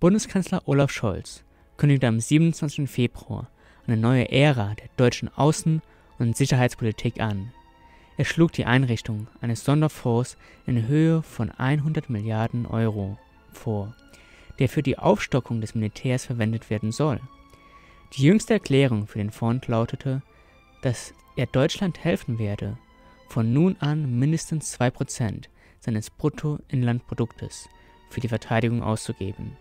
Bundeskanzler Olaf Scholz kündigte am 27. Februar eine neue Ära der deutschen Außen- und Sicherheitspolitik an. Er schlug die Einrichtung eines Sonderfonds in Höhe von 100 Milliarden Euro vor, der für die Aufstockung des Militärs verwendet werden soll. Die jüngste Erklärung für den Fonds lautete, dass er Deutschland helfen werde, von nun an mindestens 2% seines Bruttoinlandproduktes für die Verteidigung auszugeben.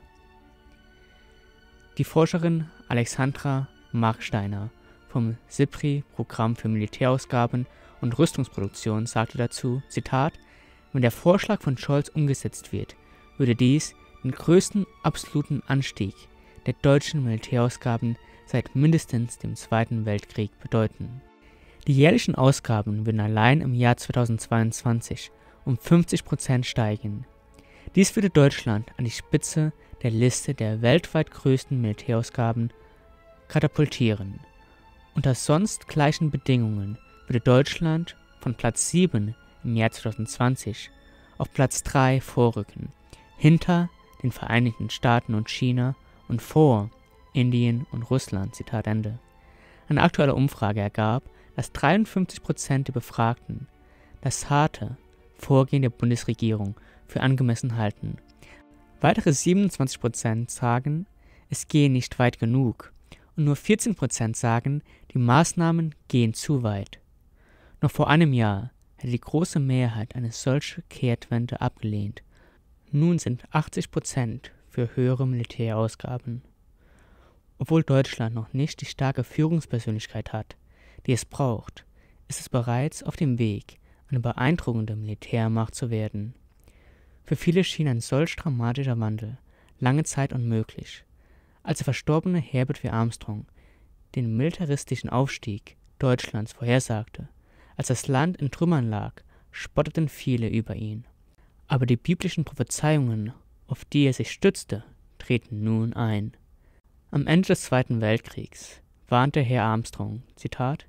Die Forscherin Alexandra Marksteiner vom SIPRI-Programm für Militärausgaben und Rüstungsproduktion sagte dazu, Zitat, wenn der Vorschlag von Scholz umgesetzt wird, würde dies den größten absoluten Anstieg der deutschen Militärausgaben seit mindestens dem Zweiten Weltkrieg bedeuten. Die jährlichen Ausgaben würden allein im Jahr 2022 um 50 Prozent steigen. Dies würde Deutschland an die Spitze der Liste der weltweit größten Militärausgaben katapultieren. Unter sonst gleichen Bedingungen würde Deutschland von Platz 7 im Jahr 2020 auf Platz 3 vorrücken, hinter den Vereinigten Staaten und China und vor Indien und Russland. Zitat Ende. Eine aktuelle Umfrage ergab, dass 53 Prozent der Befragten das harte Vorgehen der Bundesregierung für angemessen halten Weitere 27% sagen, es gehe nicht weit genug und nur 14% sagen, die Maßnahmen gehen zu weit. Noch vor einem Jahr hätte die große Mehrheit eine solche Kehrtwende abgelehnt. Nun sind 80% für höhere Militärausgaben. Obwohl Deutschland noch nicht die starke Führungspersönlichkeit hat, die es braucht, ist es bereits auf dem Weg, eine beeindruckende Militärmacht zu werden. Für viele schien ein solch dramatischer Wandel lange Zeit unmöglich. Als der verstorbene Herbert W. Armstrong den militaristischen Aufstieg Deutschlands vorhersagte, als das Land in Trümmern lag, spotteten viele über ihn. Aber die biblischen Prophezeiungen, auf die er sich stützte, treten nun ein. Am Ende des Zweiten Weltkriegs warnte Herr Armstrong, Zitat,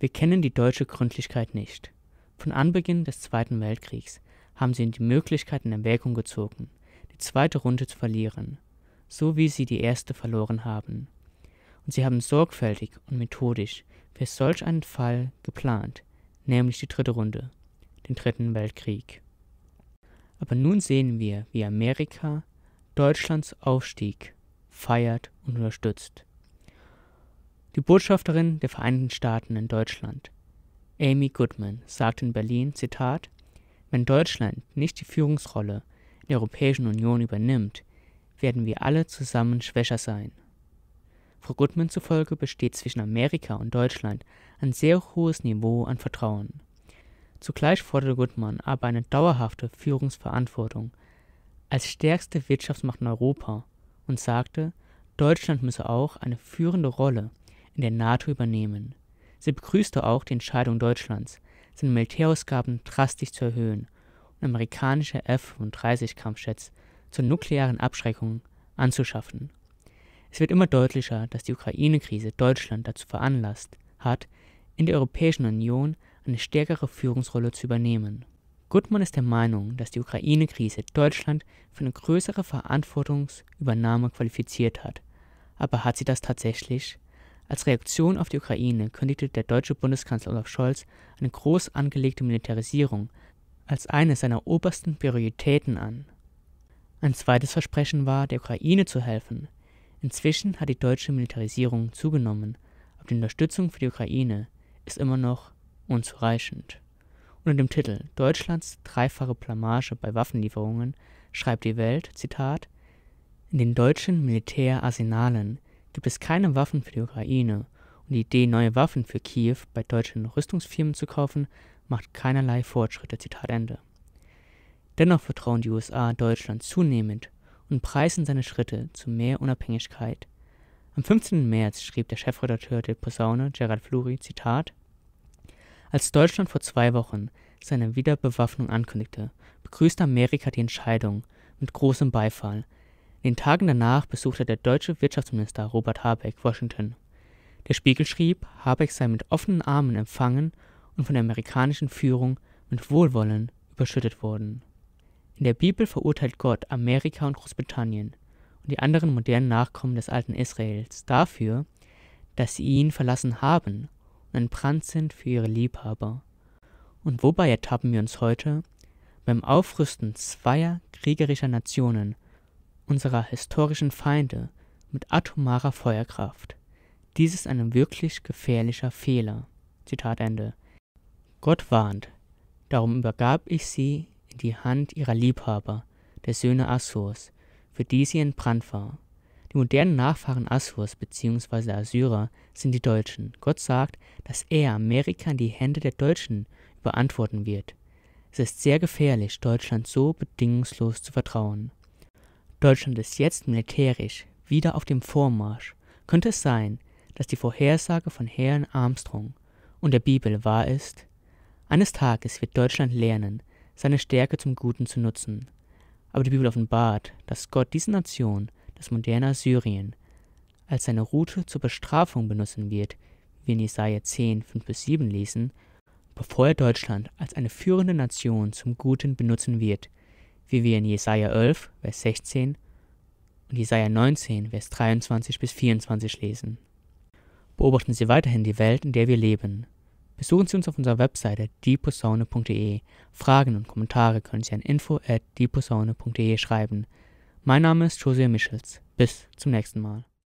Wir kennen die deutsche Gründlichkeit nicht. Von Anbeginn des Zweiten Weltkriegs haben sie die Möglichkeit in Erwägung gezogen, die zweite Runde zu verlieren, so wie sie die erste verloren haben. Und sie haben sorgfältig und methodisch für solch einen Fall geplant, nämlich die dritte Runde, den dritten Weltkrieg. Aber nun sehen wir, wie Amerika Deutschlands Aufstieg feiert und unterstützt. Die Botschafterin der Vereinigten Staaten in Deutschland, Amy Goodman, sagte in Berlin, Zitat, wenn Deutschland nicht die Führungsrolle in der Europäischen Union übernimmt, werden wir alle zusammen schwächer sein. Frau Goodman zufolge besteht zwischen Amerika und Deutschland ein sehr hohes Niveau an Vertrauen. Zugleich forderte Goodman aber eine dauerhafte Führungsverantwortung als stärkste Wirtschaftsmacht in Europa und sagte, Deutschland müsse auch eine führende Rolle in der NATO übernehmen. Sie begrüßte auch die Entscheidung Deutschlands, seine Militärausgaben drastisch zu erhöhen und amerikanische F-35-Kampfjets zur nuklearen Abschreckung anzuschaffen. Es wird immer deutlicher, dass die Ukraine-Krise Deutschland dazu veranlasst hat, in der Europäischen Union eine stärkere Führungsrolle zu übernehmen. Gutmann ist der Meinung, dass die Ukraine-Krise Deutschland für eine größere Verantwortungsübernahme qualifiziert hat. Aber hat sie das tatsächlich? Als Reaktion auf die Ukraine kündigte der deutsche Bundeskanzler Olaf Scholz eine groß angelegte Militarisierung als eine seiner obersten Prioritäten an. Ein zweites Versprechen war, der Ukraine zu helfen. Inzwischen hat die deutsche Militarisierung zugenommen, aber die Unterstützung für die Ukraine ist immer noch unzureichend. Unter dem Titel Deutschlands dreifache Blamage bei Waffenlieferungen schreibt die Welt, Zitat, in den deutschen Militärarsenalen gibt es keine Waffen für die Ukraine und die Idee, neue Waffen für Kiew bei deutschen Rüstungsfirmen zu kaufen, macht keinerlei Fortschritte. Zitat Ende. Dennoch vertrauen die USA Deutschland zunehmend und preisen seine Schritte zu mehr Unabhängigkeit. Am 15. März schrieb der Chefredakteur der Posaune, Gerald Fluri, Zitat: Als Deutschland vor zwei Wochen seine Wiederbewaffnung ankündigte, begrüßte Amerika die Entscheidung mit großem Beifall, in den Tagen danach besuchte der deutsche Wirtschaftsminister Robert Habeck Washington. Der Spiegel schrieb, Habeck sei mit offenen Armen empfangen und von der amerikanischen Führung mit Wohlwollen überschüttet worden. In der Bibel verurteilt Gott Amerika und Großbritannien und die anderen modernen Nachkommen des alten Israels dafür, dass sie ihn verlassen haben und ein Brand sind für ihre Liebhaber. Und wobei ertappen wir uns heute? Beim Aufrüsten zweier kriegerischer Nationen – unserer historischen Feinde mit atomarer Feuerkraft. Dies ist ein wirklich gefährlicher Fehler. Zitat Ende. Gott warnt, darum übergab ich sie in die Hand ihrer Liebhaber, der Söhne Assurs, für die sie in Brand war. Die modernen Nachfahren Assurs bzw. Assyrer sind die Deutschen. Gott sagt, dass er Amerika in die Hände der Deutschen überantworten wird. Es ist sehr gefährlich, Deutschland so bedingungslos zu vertrauen. Deutschland ist jetzt militärisch wieder auf dem Vormarsch. Könnte es sein, dass die Vorhersage von Herrn Armstrong und der Bibel wahr ist? Eines Tages wird Deutschland lernen, seine Stärke zum Guten zu nutzen. Aber die Bibel offenbart, dass Gott diese Nation, das moderne Syrien, als seine Route zur Bestrafung benutzen wird, wie in Jesaja 10, 5 bis 7 lesen, bevor er Deutschland als eine führende Nation zum Guten benutzen wird, wie wir in Jesaja 11, Vers 16 und Jesaja 19, Vers 23 bis 24 lesen. Beobachten Sie weiterhin die Welt, in der wir leben. Besuchen Sie uns auf unserer Webseite dieposaune.de. Fragen und Kommentare können Sie an info info@dieposaune.de schreiben. Mein Name ist José Michels. Bis zum nächsten Mal.